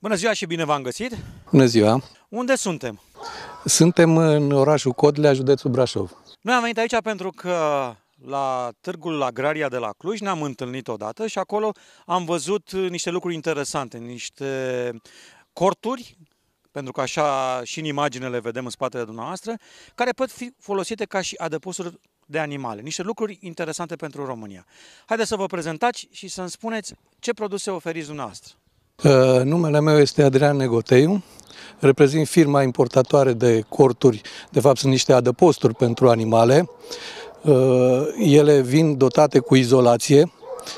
Bună ziua și bine v-am găsit! Bună ziua! Unde suntem? Suntem în orașul Codlea, județul Brașov. Noi am venit aici pentru că la târgul Agraria de la Cluj ne-am întâlnit odată și acolo am văzut niște lucruri interesante, niște corturi pentru că așa și în imagine le vedem în spatele dumneavoastră, care pot fi folosite ca și adăposturi de animale. Niște lucruri interesante pentru România. Haideți să vă prezentați și să-mi spuneți ce produse oferiți dumneavoastră. Uh, numele meu este Adrian Negoteiu, reprezint firma importatoare de corturi, de fapt sunt niște adăposturi pentru animale. Uh, ele vin dotate cu izolație,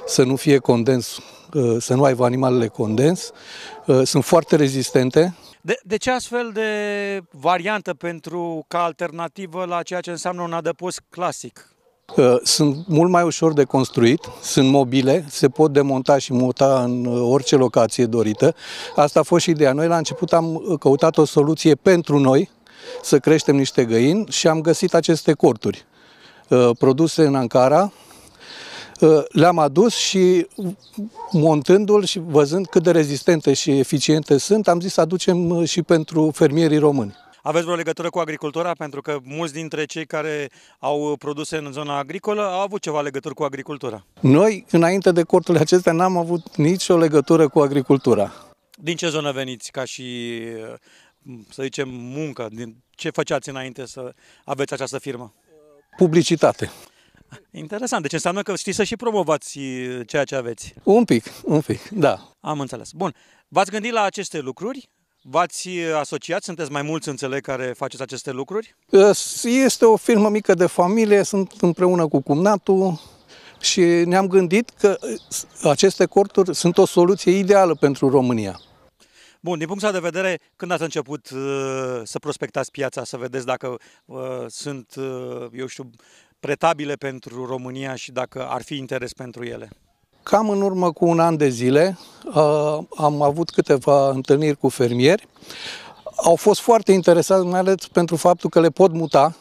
să nu fie condens, uh, să nu aibă animalele condens. Sunt foarte rezistente. De, de ce astfel de variantă pentru ca alternativă la ceea ce înseamnă un adăpost clasic? Sunt mult mai ușor de construit, sunt mobile, se pot demonta și muta în uh, orice locație dorită. Asta a fost și ideea. Noi la început am uh, căutat o soluție pentru noi, să creștem niște găini și am găsit aceste corturi uh, produse în Ankara, le-am adus și montându-l și văzând cât de rezistente și eficiente sunt, am zis să aducem și pentru fermierii români. Aveți vreo legătură cu agricultura? Pentru că mulți dintre cei care au produse în zona agricolă au avut ceva legătură cu agricultura. Noi, înainte de corturile acestea, n-am avut nicio legătură cu agricultura. Din ce zonă veniți ca și, să zicem, muncă? Din ce făceați înainte să aveți această firmă? Publicitate. Interesant, deci înseamnă că știți să și promovați ceea ce aveți. Un pic, un pic, da. Am înțeles. Bun, v-ați gândit la aceste lucruri V-ați asociat? Sunteți mai mulți, înțeleg, care faceți aceste lucruri? Uh, este o firmă mică de familie, sunt împreună cu cumnatul și ne-am gândit că uh, aceste corturi sunt o soluție ideală pentru România. Bun, din punctul de vedere, când ați început uh, să prospectați piața, să vedeți dacă uh, sunt, uh, eu știu, pretabile pentru România și dacă ar fi interes pentru ele? Cam în urmă cu un an de zile uh, am avut câteva întâlniri cu fermieri. Au fost foarte interesați, mai ales pentru faptul că le pot muta,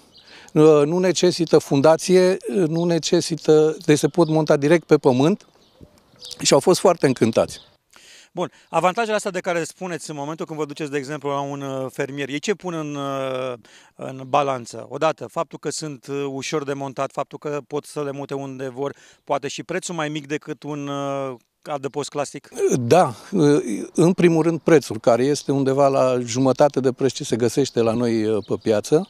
uh, nu necesită fundație, uh, nu necesită, de se pot monta direct pe pământ și au fost foarte încântați. Bun, avantajele astea de care spuneți în momentul când vă duceți, de exemplu, la un uh, fermier, ei ce pun în, uh, în balanță? Odată, faptul că sunt uh, ușor de montat, faptul că pot să le mute unde vor, poate și prețul mai mic decât un adăpost clasic? Da, în primul rând prețul, care este undeva la jumătate de preț ce se găsește la noi pe piață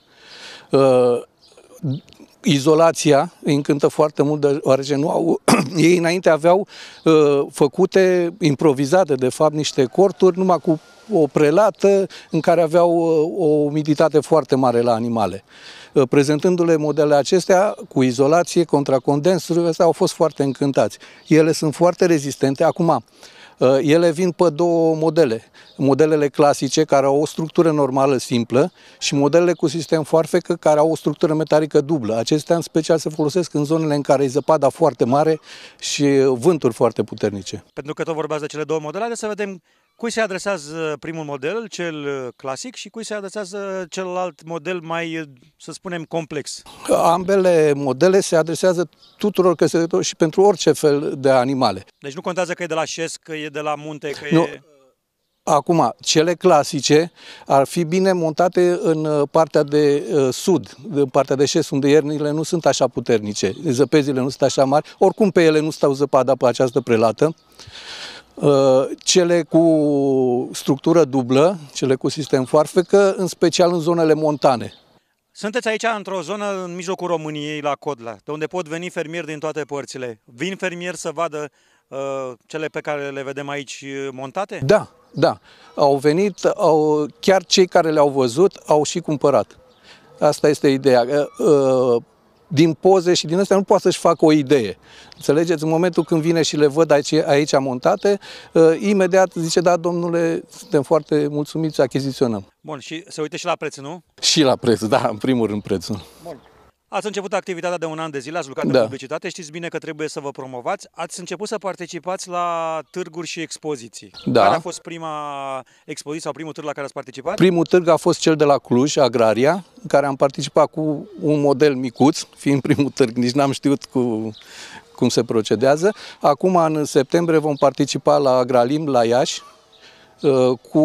izolația îi încântă foarte mult, deoarece nu au, ei înainte aveau uh, făcute, improvizate de fapt, niște corturi numai cu o prelată în care aveau uh, o umiditate foarte mare la animale. Uh, prezentându-le modele acestea cu izolație, contracondens, ăsta au fost foarte încântați. Ele sunt foarte rezistente. Acum, Eh, ele vin pe două modele. Modelele clasice, care au o structură normală simplă, și modelele cu sistem foarfecă, care au o structură metalică dublă. Acestea, în special, se folosesc în zonele în care e zăpada foarte mare și vânturi foarte puternice. Pentru că tot vorbeați de cele două modele, să vedem Cui se adresează primul model, cel uh, clasic, și cui se adresează celălalt model mai, uh, să spunem, complex? Ambele modele se adresează tuturor căsătorilor și pentru orice fel de animale. Deci nu contează că e de la șes, că e de la munte, că nu. e... Acum, cele clasice ar fi bine montate în uh, partea de sud, în partea de șes, unde iernile nu sunt așa puternice, zăpezile nu sunt așa mari, oricum pe ele nu stau zăpada pe această prelată. Uh, cele cu structură dublă, cele cu sistem foarfecă, în special în zonele montane. Sunteți aici într-o zonă în mijlocul României, la Codla, de unde pot veni fermieri din toate părțile. Vin fermieri să vadă uh, cele pe care le vedem aici uh, montate? Da, da. Au venit, au, chiar cei care le-au văzut au și cumpărat. Asta este ideea. Uh, din poze și din astea nu poate să-și facă o idee. Înțelegeți? În momentul când vine și le văd aici, aici montate, uh, imediat zice, da, domnule, suntem foarte mulțumiți, achiziționăm. Bun, și se uite și la preț, nu? Și la preț, da, în primul rând prețul. Bun. Ați început activitatea de un an de zile, ați lucrat da. de publicitate, știți bine că trebuie să vă promovați. Ați început să participați la târguri și expoziții. Da. Care a fost prima expoziție sau primul târg la care ați participat? Primul târg a fost cel de la Cluj, Agraria, în care am participat cu un model micuț, fiind primul târg, nici n-am știut cu cum se procedează. Acum, în septembrie, vom participa la Agralim, la Iași, Uh, cu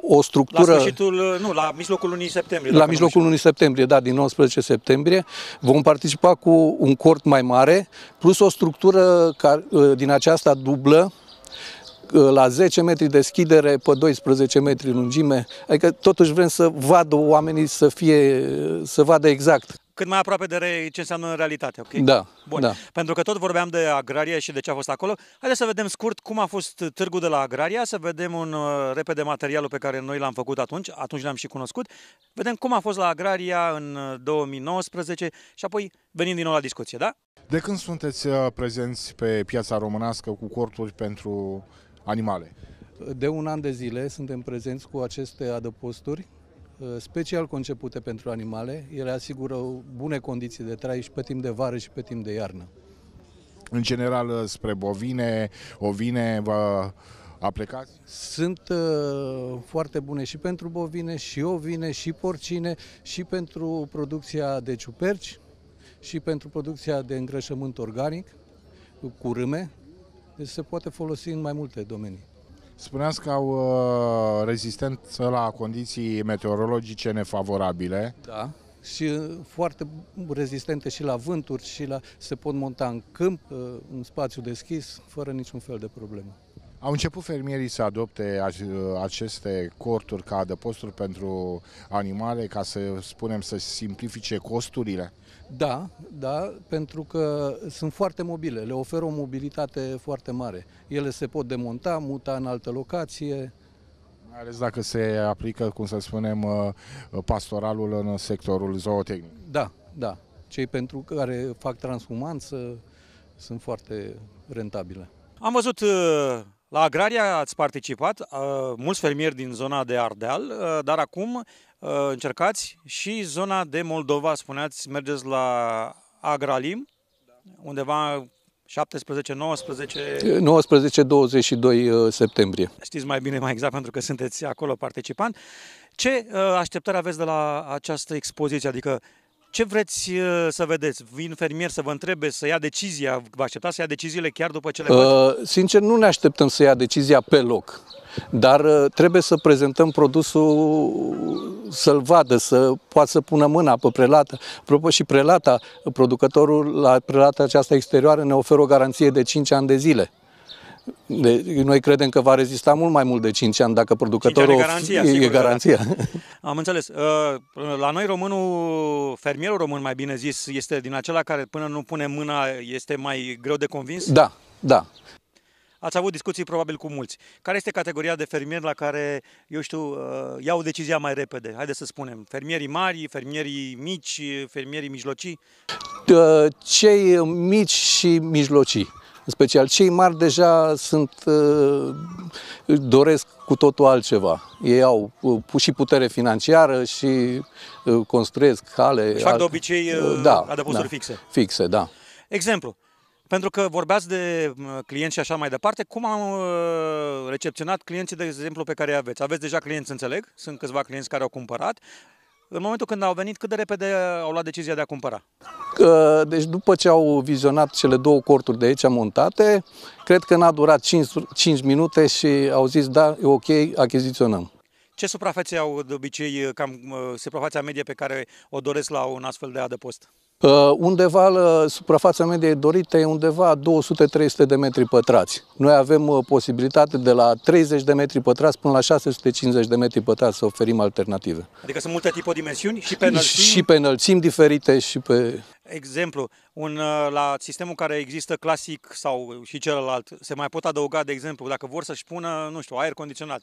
o structură... La sfârșitul, uh, nu, la mijlocul lunii septembrie. La mijlocul lunii septembrie, da, din 19 septembrie. Vom participa cu un cort mai mare, plus o structură care, uh, din aceasta dublă, la 10 metri deschidere pe 12 metri lungime. Adică totuși vrem să vadă oamenii să fie, să vadă exact cât mai aproape de re, ce înseamnă în realitate, ok? Da, Bun. da. Pentru că tot vorbeam de agraria și de ce a fost acolo, haideți să vedem scurt cum a fost târgul de la agraria, să vedem un uh, repede materialul pe care noi l-am făcut atunci, atunci l-am și cunoscut, vedem cum a fost la agraria în 2019 uh, și apoi venim din nou la discuție, da? De când sunteți uh, prezenți pe piața românească cu corturi pentru animale? De un an de zile suntem prezenți cu aceste adăposturi Uh, special concepute pentru animale. Ele asigură bune condiții de trai și pe timp de vară și pe timp de iarnă. În general, uh, spre bovine, ovine, vă aplicați? Sunt uh, foarte bune și pentru bovine, și ovine, și porcine, și pentru producția de ciuperci, și pentru producția de îngrășământ organic, cu râme. Deci se poate folosi în mai multe domenii. Spuneați că au uh, rezistență la condiții meteorologice nefavorabile. Da. Și uh, foarte rezistente și la vânturi și la se pot monta în câmp, uh, în spațiu deschis, fără niciun fel de problemă. Au început fermierii să adopte uh, aceste corturi ca adăposturi pentru animale, ca să spunem să simplifice costurile? Da, da, pentru că sunt foarte mobile, le oferă o mobilitate foarte mare. Ele se pot demonta, muta în altă locație. Mai ales dacă se aplică, cum să spunem, uh, pastoralul în sectorul zootehnic. Da, da. Cei pentru care fac transhumanță sunt foarte rentabile. Am văzut uh, la Agraria ați participat, uh, mulți fermieri din zona de Ardeal, dar acum Uh, încercați și zona de Moldova, spuneați, mergeți la Agralim, undeva 17, 19... 19, 22 septembrie. Știți mai bine, mai exact, pentru că sunteți acolo participant. Ce uh, așteptări aveți de la această expoziție? Adică ce vreți uh, să vedeți? Vin fermieri să vă întrebe, să ia decizia, vă așteptați să ia deciziile chiar după ce le uh, Sincer, nu ne așteptăm să ia decizia pe loc, dar uh, trebuie să prezentăm produsul să-l vadă, să poată să pună mâna pe prelată. Apropo, și prelata, producătorul la prelata aceasta exterioară ne oferă o garanție de 5 ani de zile. De, noi credem că va rezista mult mai mult de 5 ani dacă producătorul... Ani e garanția. Sigur, e da. garanția. Da. Am înțeles. Uh, la noi românul, fermierul român mai bine zis, este din acela care până nu pune mâna este mai greu de convins? Da, da. Ați avut discuții probabil cu mulți. Care este categoria de fermieri la care, eu știu, uh, iau decizia mai repede? Haideți să spunem, fermierii mari, fermierii mici, fermierii mijlocii? Uh, cei mici și mijlocii în special cei mari deja sunt, uh, doresc cu totul altceva. Ei au uh, și putere financiară și uh, construiesc cale. Și fac de obicei da, adăpusturi da, fixe. Fixe, da. Exemplu. Pentru că vorbeați de clienți și așa mai departe, cum am recepționat clienții, de exemplu, pe care îi aveți? Aveți deja clienți, înțeleg? Sunt câțiva clienți care au cumpărat. În momentul când au venit, cât de repede au luat decizia de a cumpăra? Deci după ce au vizionat cele două corturi de aici montate, cred că n-a durat 5, 5 minute și au zis, da, e ok, achiziționăm. Ce suprafețe au de obicei, cam uh, suprafața medie pe care o doresc la un astfel de adăpost? Uh, undeva la suprafața medie dorită e undeva 200-300 de metri pătrați. Noi avem uh, posibilitate de la 30 de metri pătrați până la 650 de metri pătrați să oferim alternative. Adică sunt multe tipuri dimensiuni și pe înălțimi? Și pe înălțimi diferite și pe... Exemplu, un, uh, la sistemul care există clasic sau și celălalt, se mai pot adăuga, de exemplu, dacă vor să-și pună, nu știu, aer condiționat?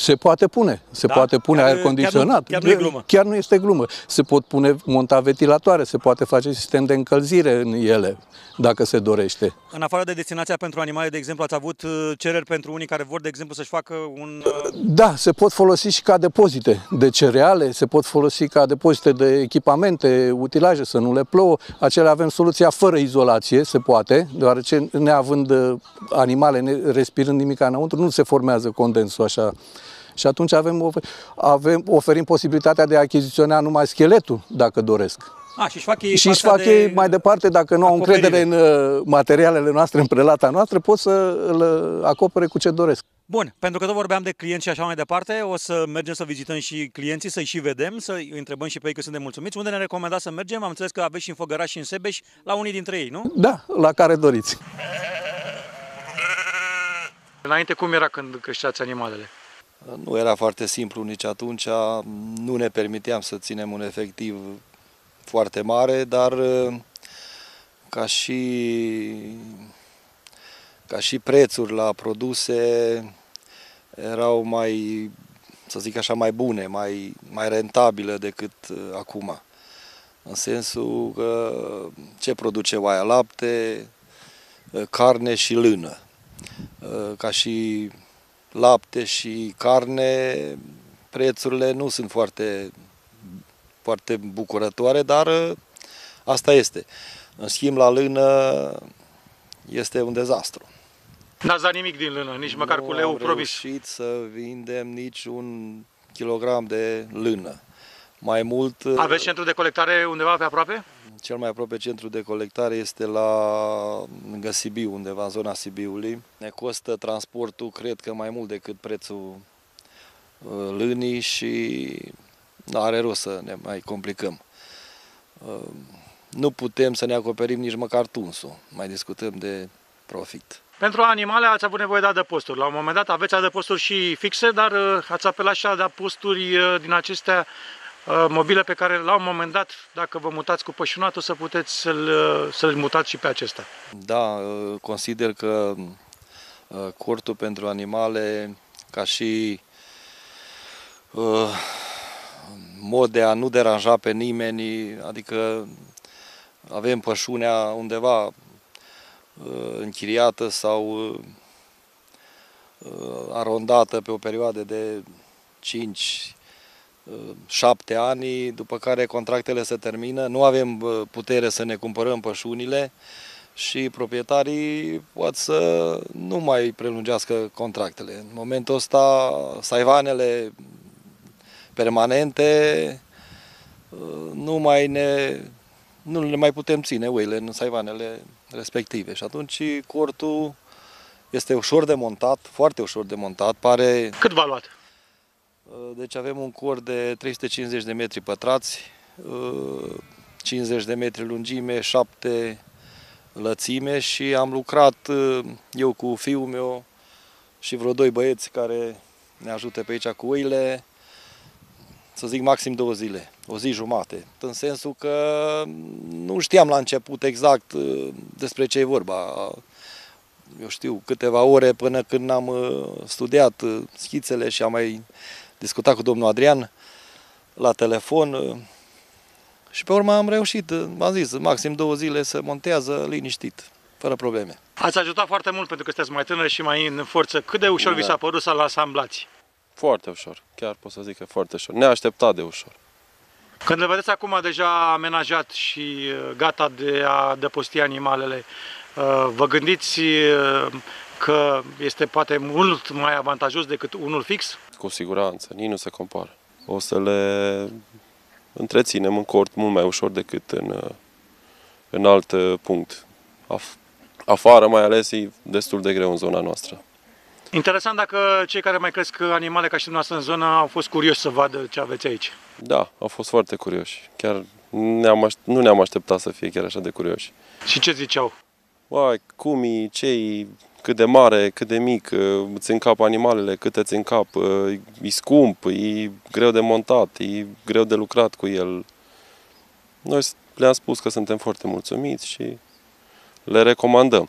Se poate pune, se da? poate pune chiar, aer condiționat. Chiar nu, chiar nu e glumă. Chiar nu este glumă. Se pot pune monta ventilatoare, se poate face sistem de încălzire în ele, dacă se dorește. În afară de destinația pentru animale, de exemplu, ați avut uh, cereri pentru unii care vor, de exemplu, să-și facă un... Uh, da, se pot folosi și ca depozite de cereale, se pot folosi ca depozite de echipamente, utilaje, să nu le plouă acelea avem soluția fără izolație, se poate, deoarece neavând uh, animale, ne respirând nimic înăuntru, nu se formează condensul așa. Și atunci avem, avem, oferim posibilitatea de a achiziționa numai scheletul, dacă doresc. A, și-și fac ei, și-și fac ei de... mai departe, dacă nu au încredere în uh, materialele noastre, în prelata noastră, pot să îl uh, acopere cu ce doresc. Bun, pentru că tot vorbeam de clienți și așa mai departe, o să mergem să vizităm și clienții, să-i și vedem, să-i întrebăm și pe ei că suntem mulțumiți. Unde ne recomandați să mergem? Am înțeles că aveți și în Făgăraș și în Sebeș, la unii dintre ei, nu? Da, la care doriți. Înainte cum era când creșteați animalele? Nu era foarte simplu nici atunci, nu ne permiteam să ținem un efectiv foarte mare, dar uh, ca și, ca și prețuri la produse, erau mai, să zic așa, mai bune, mai, mai rentabile decât uh, acum. În sensul că ce produce oaia? Lapte, uh, carne și lână. Uh, ca și lapte și carne, prețurile nu sunt foarte, foarte bucurătoare, dar asta este. În schimb, la lână este un dezastru. N-ați dat nimic din lână, nici măcar cu leu promis. Nu reușit să vindem nici un kilogram de lână. Mai mult... Aveți centru de colectare undeva pe aproape? Cel mai aproape centru de colectare este la lângă Sibiu, undeva în zona Sibiului. Ne costă transportul, cred că mai mult decât prețul uh, lânii și da, are rost să ne mai complicăm. Uh, nu putem să ne acoperim nici măcar tunsul. Mai discutăm de profit. Pentru animale ați avut nevoie de adăposturi. La un moment dat aveți adăposturi și fixe, dar uh, ați apelat și adăposturi uh, din acestea uh, mobile pe care la un moment dat, dacă vă mutați cu pășunatul, să puteți să-l, să mutați și pe acesta. Da, consider că cortul pentru animale, ca și mod de a nu deranja pe nimeni, adică avem pășunea undeva Uh, închiriată sau uh, arondată pe o perioadă de 5 7 uh, ani, după care contractele se termină, nu avem putere să ne cumpărăm pășunile și proprietarii pot să nu mai prelungească contractele. În momentul ăsta, saivanele permanente nu mai ne, nu le mai putem ține uile, în saivanele respective. Și atunci cortul este ușor de montat, foarte ușor de montat, pare... Cât v-a luat? Uh, deci avem un cort de 350 de metri pătrați, 50 uh, de metri lungime, 7 lățime și am lucrat uh, eu cu fiul meu și vreo doi băieți care ne ajută pe aici cu oile, să zic maxim două zile, o zi jumate, în sensul că nu știam la început exact uh, despre ce e vorba. Eu știu, câteva ore până când am uh, studiat uh, schițele și am mai discutat cu domnul Adrian la telefon și pe urmă am reușit, v-am zis, maxim două zile să montează liniștit, fără probleme. Ați ajutat foarte mult pentru că sunteți mai tânăr și mai în forță. Cât de ușor da. vi s-a da. părut să-l asamblați? Foarte ușor, chiar pot să zic că foarte ușor, neașteptat de ușor. Când le vedeți acum deja amenajat și uh, gata de a depusti animalele, uh, vă gândiți uh, că este poate mult mai avantajos decât unul fix? Cu siguranță, nici nu se compară. O să le întreținem în cort mult mai ușor decât în, în alt punct. Af- afară mai ales e destul de greu în zona noastră. Interesant dacă cei care mai cresc animale ca și dumneavoastră în zonă au fost curioși să vadă ce aveți aici. Da, au fost foarte curioși. Chiar ne-am aș... nu ne-am așteptat să fie chiar așa de curioși. Și ce ziceau? Uai, cum cei, cât de mare, cât de mic, îți ă, încap animalele, cât îți încap, ă, e scump, e greu de montat, e greu de lucrat cu el. Noi le-am spus că suntem foarte mulțumiți și le recomandăm.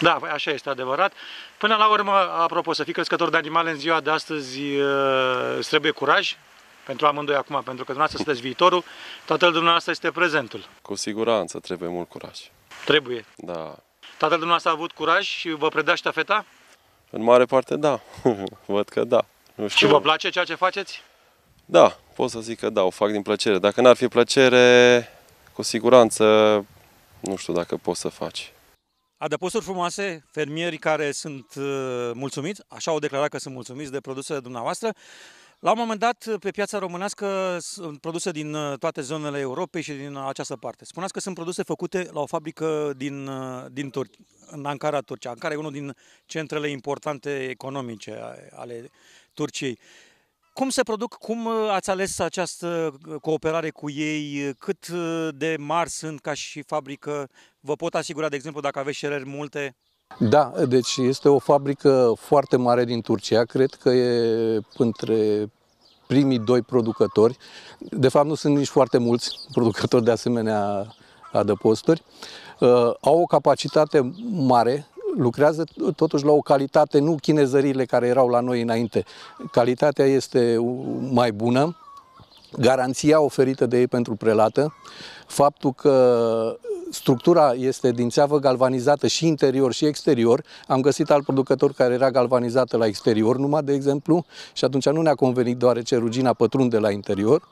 Da, păi așa este adevărat. Până la urmă, apropo, să fii crescător de animale în ziua de astăzi uh, îți trebuie curaj pentru amândoi acum, pentru că dumneavoastră sunteți viitorul, tatăl dumneavoastră este prezentul. Cu siguranță trebuie mult curaj. Trebuie. Da. Tatăl dumneavoastră a avut curaj și vă preda ștafeta? În mare parte da. Văd că da. Nu știu. Și vă place ceea ce faceți? Da, pot să zic că da, o fac din plăcere. Dacă n-ar fi plăcere, cu siguranță nu știu dacă poți să faci. Adăposturi frumoase, fermieri care sunt uh, mulțumiți, așa au declarat că sunt mulțumiți de produsele dumneavoastră. La un moment dat, pe piața românească sunt produse din uh, toate zonele Europei și din această parte. Spuneați că sunt produse făcute la o fabrică din, uh, din Tur- în Ankara, Turcia. Ankara e unul din centrele importante economice ale Turciei. Cum se produc, cum uh, ați ales această uh, cooperare cu ei, cât uh, de mari sunt ca și fabrică? Vă pot asigura, de exemplu, dacă aveți cereri multe? Da, deci este o fabrică foarte mare din Turcia, cred că e între primii doi producători. De fapt, nu sunt nici foarte mulți producători de asemenea adăposturi. Uh, au o capacitate mare lucrează totuși la o calitate, nu chinezările care erau la noi înainte. Calitatea este mai bună, garanția oferită de ei pentru prelată, faptul că structura este din țeavă galvanizată și interior și exterior. Am găsit alt producător care era galvanizată la exterior numai, de exemplu, și atunci nu ne-a convenit deoarece rugina pătrunde la interior.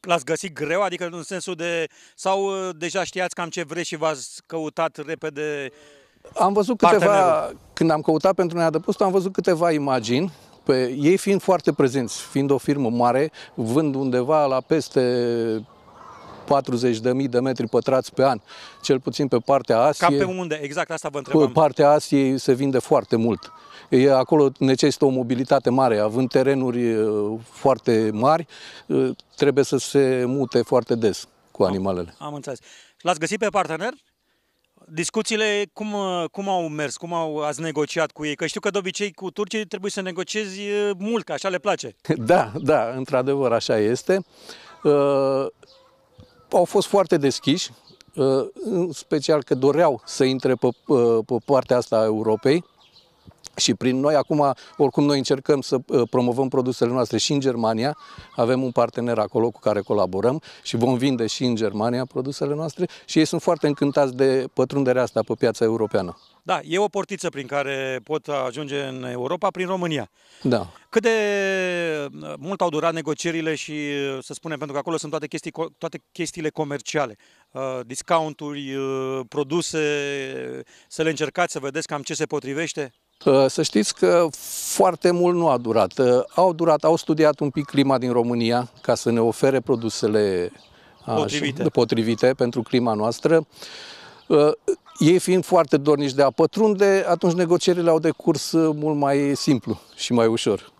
L-ați găsit greu? Adică în sensul de... sau uh, deja știați cam ce vreți și v-ați căutat repede am văzut câteva, când am căutat pentru neadăpost, am văzut câteva imagini pe, ei fiind foarte prezenți, fiind o firmă mare, vând undeva la peste 40.000 de metri pătrați pe an, cel puțin pe partea Asiei. Ca pe unde? Exact asta vă întrebam. Pe partea Asiei se vinde foarte mult. E, acolo necesită o mobilitate mare, având terenuri foarte mari, trebuie să se mute foarte des cu animalele. Am, am înțeles. L-ați găsit pe partener? Discuțiile cum, cum au mers? Cum au, ați negociat cu ei? Că știu că de obicei cu turcii trebuie să negociezi mult, că așa le place. Da, da, într-adevăr așa este. Uh, au fost foarte deschiși, uh, în special că doreau să intre pe, uh, pe partea asta a Europei. Și prin noi, acum, oricum noi încercăm să uh, promovăm produsele noastre și în Germania, avem un partener acolo cu care colaborăm și vom vinde și în Germania produsele noastre și ei sunt foarte încântați de pătrunderea asta pe piața europeană. Da, e o portiță prin care pot ajunge în Europa, prin România. Da. Cât de uh, mult au durat negocierile și, uh, să spunem, pentru că acolo sunt toate, chestii, toate chestiile comerciale, discounturi, produse, să le încercați să vedeți cam ce se potrivește? Uh, să știți că foarte mult nu a durat. Uh, au durat, au studiat un pic clima din România ca să ne ofere produsele uh, potrivite, potrivite pentru clima noastră. Ei fiind foarte dornici de a pătrunde, atunci negocierile au decurs mult mai simplu și mai ușor.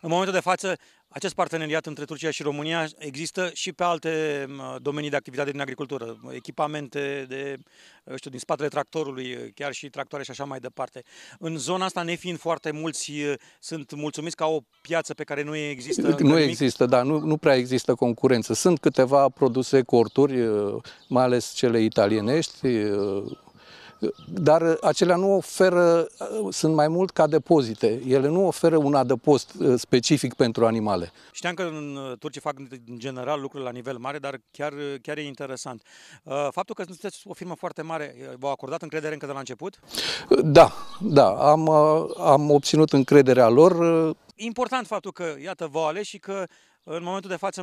În momentul de față, acest parteneriat între Turcia și România există și pe alte domenii de activitate din agricultură, echipamente de, știu, din spatele tractorului, chiar și tractoare și așa mai departe. În zona asta, nefiind foarte mulți, sunt mulțumiți ca o piață pe care nu există? Nu nimic? există, da, nu, nu prea există concurență. Sunt câteva produse corturi, mai ales cele italienești, dar acelea nu oferă, sunt mai mult ca depozite. Ele nu oferă un adăpost uh, specific pentru animale. Știam că în uh, Turcii fac în general lucruri la nivel mare, dar chiar, uh, chiar e interesant. Faptul că sunteți o firmă foarte mare, v-au acordat încredere încă de la început? Da, da, am, am obținut încrederea lor. Important faptul că, iată, v-au ales și că în momentul de față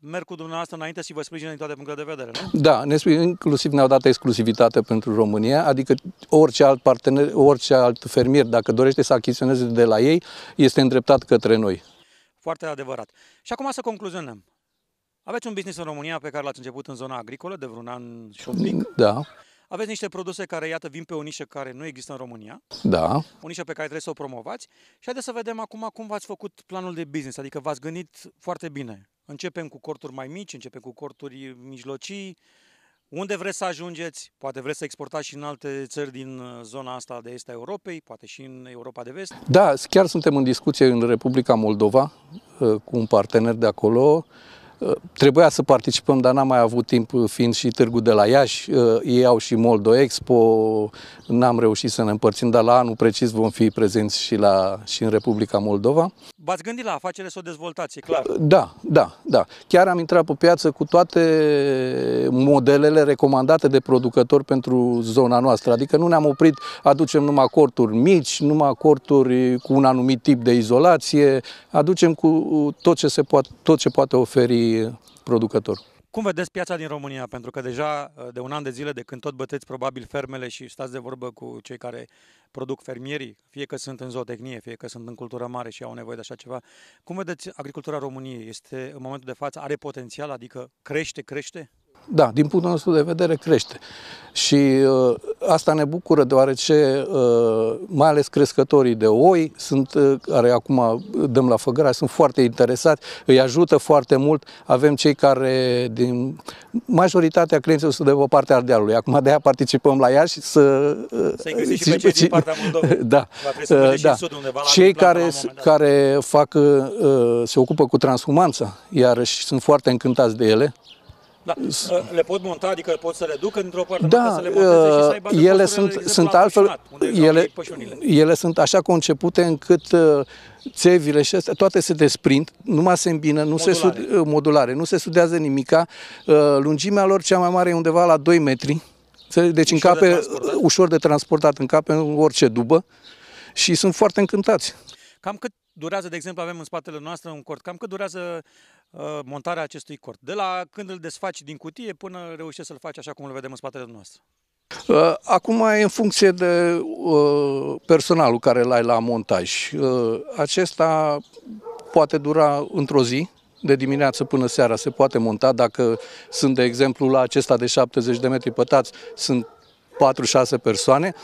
merg cu dumneavoastră înainte și vă sprijină din toate punctele de vedere, nu? Da, ne sprijină, inclusiv ne-au dat exclusivitate pentru România, adică orice alt partener, orice alt fermier, dacă dorește să achiziționeze de la ei, este îndreptat către noi. Foarte adevărat. Și acum să concluzionăm. Aveți un business în România pe care l-ați început în zona agricolă de vreun an și un pic. Da. Aveți niște produse care, iată, vin pe o nișă care nu există în România. Da. O nișă pe care trebuie să o promovați. Și haideți să vedem acum cum v-ați făcut planul de business, adică v-ați gândit foarte bine. Începem cu corturi mai mici, începem cu corturi mijlocii, unde vreți să ajungeți? Poate vreți să exportați și în alte țări din uh, zona asta de est a Europei, poate și în Europa de vest? Da, chiar suntem în discuție în Republica Moldova uh, cu un partener de acolo Trebuia să participăm, dar n-am mai avut timp, uh, fiind și târgul de la Iași, uh, ei au și Moldo Expo, n-am reușit să ne împărțim, dar la anul precis vom fi prezenți și, la, și în Republica Moldova. V-ați gândit la afacere să o dezvoltați, e clar? Da, da, da. Chiar am intrat pe piață cu toate modelele recomandate de producători pentru zona noastră, adică nu ne-am oprit, aducem numai corturi mici, numai corturi cu un anumit tip de izolație, aducem cu uh, tot ce, se poate, tot ce poate oferi producător. Cum vedeți piața din România? Pentru că deja uh, de un an de zile, de când tot băteți probabil fermele și stați de vorbă cu cei care produc fermierii, fie că sunt în zootehnie, fie că sunt în cultură mare și au nevoie de așa ceva, cum vedeți agricultura României? Este în momentul de față, are potențial, adică crește, crește? Da, din punctul nostru de vedere crește. Și uh, asta ne bucură deoarece uh, mai ales crescătorii de oi sunt, uh, care acum dăm la făgăra, sunt foarte interesați, îi ajută foarte mult. Avem cei care, din majoritatea clienților sunt de pe partea Ardealului. Acum de aia participăm la ea și să... Uh, să și pe cei din partea da. uh, Da. da. Cei care, care fac, uh, se ocupă cu transhumanța, iarăși sunt foarte încântați de ele. Da. Ă, le pot monta, adică pot să le duc într-o parte, da, să le monteze și să aibă ă, ele sunt, de sunt altfel, ele, ele sunt așa concepute încât ă, țevile și astea, toate se desprind, numai se îmbină, nu modulare. se sud, modulare, nu se sudează nimica. Lungimea lor cea mai mare e undeva la 2 metri. Deci ușor încape de ușor de transportat, încape în orice dubă și sunt foarte încântați. Cam cât durează, de exemplu, avem în spatele noastră un cort. Cam cât durează uh, montarea acestui cort? De la când îl desfaci din cutie până reușești să-l faci așa cum îl vedem în spatele noastră. Uh, acum e în funcție de uh, personalul care l-ai la montaj. Uh, acesta poate dura într-o zi, de dimineață până seara se poate monta. Dacă sunt, de exemplu, la acesta de 70 de metri pătați, sunt 4-6 persoane. Uh,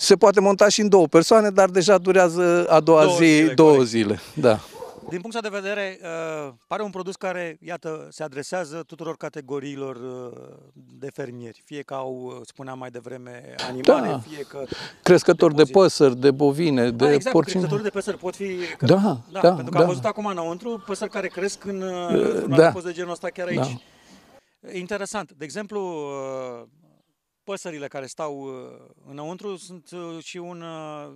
se poate monta și în două persoane, dar deja durează a doua două zi, zile, două corect. zile. Da. Din punctul de vedere, uh, pare un produs care, iată, se adresează tuturor categoriilor uh, de fermieri. Fie că au, uh, spuneam mai devreme, animale, da. fie că... Crescători de, păsări, de bovine, da, de exact, porcine. crescători de păsări pot fi... Că, da, da, da, da, Pentru că da. am văzut acum înăuntru păsări care cresc în... da. da. de genul ăsta chiar da. aici. Da. Interesant. De exemplu, păsările care stau uh, înăuntru sunt uh, și un, uh,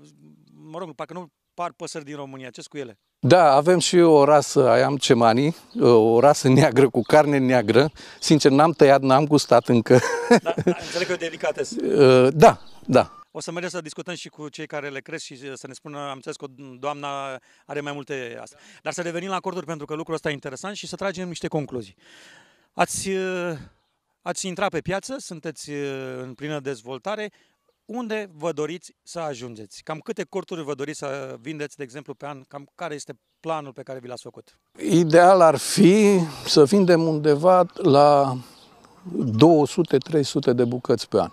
mă rog, parcă nu par păsări din România, ce cu ele? Da, avem și o rasă, am cemani, o rasă neagră cu carne neagră. Sincer, n-am tăiat, n-am gustat încă. Da, da înțeleg că e delicatesă. Da, da. O să mergem să discutăm și cu cei care le cresc și să ne spună, am înțeles că doamna are mai multe astea. Dar să revenim la acorduri pentru că lucrul ăsta e interesant și să tragem niște concluzii. Ați Ați intrat pe piață, sunteți uh, în plină dezvoltare. Unde vă doriți să ajungeți? Cam câte corturi vă doriți să vindeți, de exemplu, pe an? Cam care este planul pe care vi l-ați făcut? Ideal ar fi să vindem undeva la 200-300 de bucăți pe an.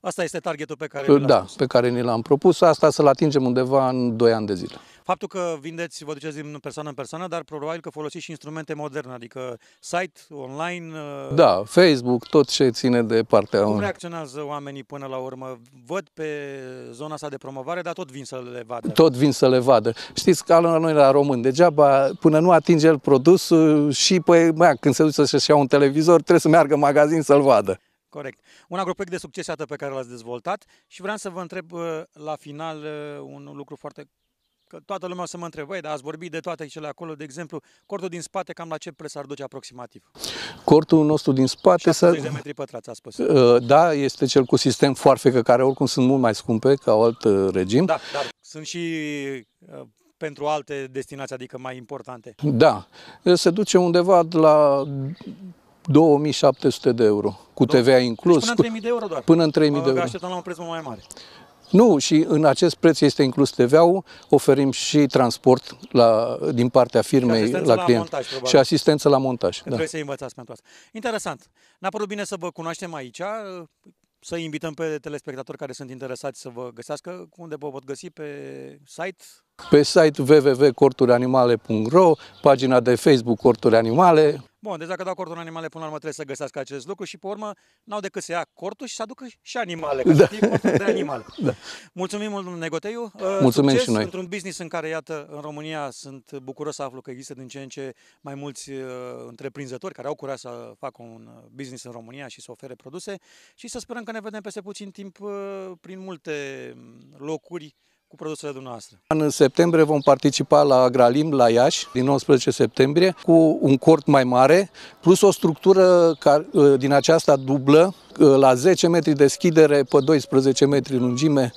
Asta este targetul pe care Da, pe care ni l-am propus. Asta să-l atingem undeva în 2 ani de zile. Faptul că vindeți, vă duceți din persoană în persoană, dar probabil că folosiți și instrumente moderne, adică site, online... Uh, da, Facebook, tot ce ține de partea... Cum reacționează oamenii până la urmă? Văd pe zona asta de promovare, dar tot vin să le vadă. Tot vin să le vadă. Știți că la noi la român, degeaba până nu atinge el produsul și păi, bă, când se duce să-și ia un televizor, trebuie să meargă în magazin să-l vadă. Corect. Un agropec de succes, iată, pe care l-ați dezvoltat și vreau să vă întreb uh, la final uh, un lucru foarte Că toată lumea o să mă întrebe, dar ați vorbit de toate cele acolo, de exemplu, cortul din spate cam la ce preț ar duce aproximativ? Cortul nostru din spate... 70 de metri pătrați, ați spus. Uh, da, este cel cu sistem foarfecă, care oricum sunt mult mai scumpe ca alt uh, regim. Da, dar sunt și uh, pentru alte destinații, adică mai importante. Da, se duce undeva la 2700 de euro, cu TVA inclus. Deci până în 3000 de euro doar. Până în 3000 de euro. Așteptăm la un preț mai mare. Nu, și în acest preț este inclus TVA-ul, oferim și transport la, din partea firmei la, la client montaj, și asistență la montaj. da. Trebuie să învățați pentru asta. Interesant. n a părut bine să vă cunoaștem aici, să invităm pe telespectatori care sunt interesați să vă găsească, unde vă pot găsi pe site, pe site www.corturianimale.ro, pagina de Facebook Corturi Animale. Bun, deci dacă dau cortul în animale, până la urmă trebuie să găsească acest lucru și, pe urmă, n-au decât să ia cortul și să aducă și animale, ca da. să fie de animale. Da. Mulțumim mult, domnule Negoteiu. Uh, Mulțumim Succes și noi. într-un business în care, iată, în România sunt bucuros să aflu că există din ce în ce mai mulți uh, întreprinzători care au curaj să facă un uh, business în România și să ofere produse și să sperăm că ne vedem peste puțin timp uh, prin multe mm, locuri cu produsele dumneavoastră. În septembrie vom participa la Agralim la Iași, din 19 septembrie, cu un cort mai mare, plus o structură ă, din aceasta dublă, ă, la 10 metri deschidere pe 12 metri lungime.